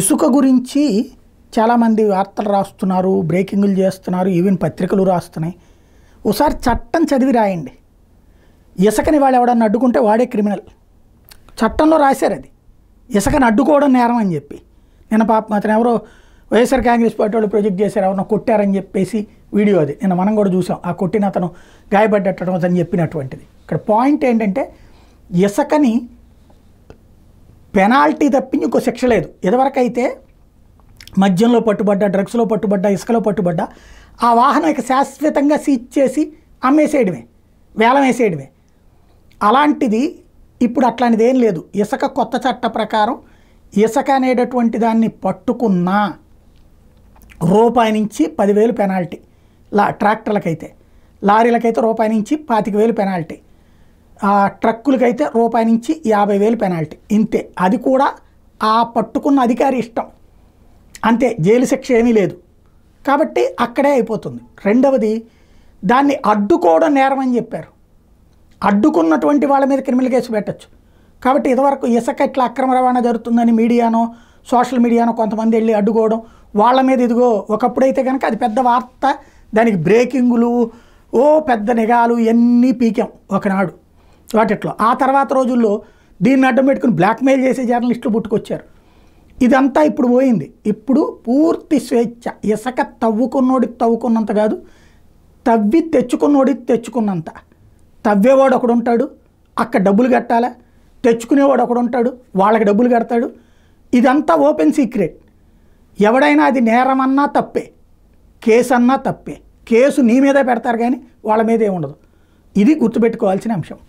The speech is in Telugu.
ఇసుక గురించి చాలామంది వార్తలు రాస్తున్నారు బ్రేకింగ్లు చేస్తున్నారు ఈవెన్ పత్రికలు రాస్తున్నాయి ఒకసారి చట్టం చదివి రాయండి ఇసుకని వాడు ఎవడన్నా అడ్డుకుంటే వాడే క్రిమినల్ చట్టంలో రాశారు అది ఇసుకని అడ్డుకోవడం నేరం అని చెప్పి నిన్న పాప అతను ఎవరో వైఎస్ఆర్ కాంగ్రెస్ పార్టీ వాళ్ళు ప్రొజెక్ట్ చేశారు ఎవరన్నా కొట్టారని చెప్పేసి వీడియో అది నేను మనం కూడా చూసాం ఆ కొట్టిన అతను గాయపడ్డటం అతను చెప్పినటువంటిది ఇక్కడ పాయింట్ ఏంటంటే ఇసుకని పెనాల్టీ తప్పించి ఇంకో శిక్ష లేదు ఇదివరకైతే మద్యంలో పట్టుబడ్డా డ్రగ్స్లో పట్టుబడ్డా ఇసుకలో పట్టుబడ్డా ఆ వాహనం ఇక శాశ్వతంగా సీజ్ చేసి అమ్మేసేయడమే వేలం వేసేయడమే అలాంటిది ఇప్పుడు అట్లాంటిది ఏం లేదు ఇసుక కొత్త చట్ట ప్రకారం ఇసుక అనేటటువంటి దాన్ని పట్టుకున్న రూపాయి నుంచి పదివేలు పెనాల్టీ లా ట్రాక్టర్లకైతే లారీలకైతే రూపాయి నుంచి పాతిక వేలు పెనాల్టీ ట్రక్కులకైతే రూపాయి నుంచి యాభై వేలు పెనాల్టీ ఇంతే అది కూడా ఆ పట్టుకున్న అధికారి ఇష్టం అంతే జైలు శిక్ష ఏమీ లేదు కాబట్టి అక్కడే అయిపోతుంది రెండవది దాన్ని అడ్డుకోవడం నేరం అని చెప్పారు అడ్డుకున్నటువంటి వాళ్ళ మీద క్రిమినల్ కేసు పెట్టచ్చు కాబట్టి ఇదివరకు ఇసుక ఇట్లా అక్రమ రవాణా జరుగుతుందని మీడియానో సోషల్ మీడియానో కొంతమంది వెళ్ళి అడ్డుకోవడం వాళ్ళ మీద ఇదిగో ఒకప్పుడైతే కనుక అది పెద్ద వార్త దానికి బ్రేకింగులు ఓ పెద్ద నిఘాలు ఇవన్నీ పీకాం ఒకనాడు వాటిట్లో ఆ తర్వాత రోజుల్లో దీన్ని అడ్డం పెట్టుకుని బ్లాక్మెయిల్ చేసే జర్నలిస్టులు పుట్టుకొచ్చారు ఇదంతా ఇప్పుడు పోయింది ఇప్పుడు పూర్తి స్వేచ్ఛ ఇసక తవ్వుకున్నోడి తవ్వుకున్నంత కాదు తవ్వి తెచ్చుకున్నోడికి తెచ్చుకున్నంత తవ్వేవాడు ఒకడు ఉంటాడు అక్కడ డబ్బులు కట్టాలా తెచ్చుకునేవాడు ఒకడు ఉంటాడు వాళ్ళకి డబ్బులు కడతాడు ఇదంతా ఓపెన్ సీక్రెట్ ఎవడైనా అది నేరమన్నా తప్పే కేసు అన్నా తప్పే కేసు నీ మీదే పెడతారు కానీ వాళ్ళ మీదే ఉండదు ఇది గుర్తుపెట్టుకోవాల్సిన అంశం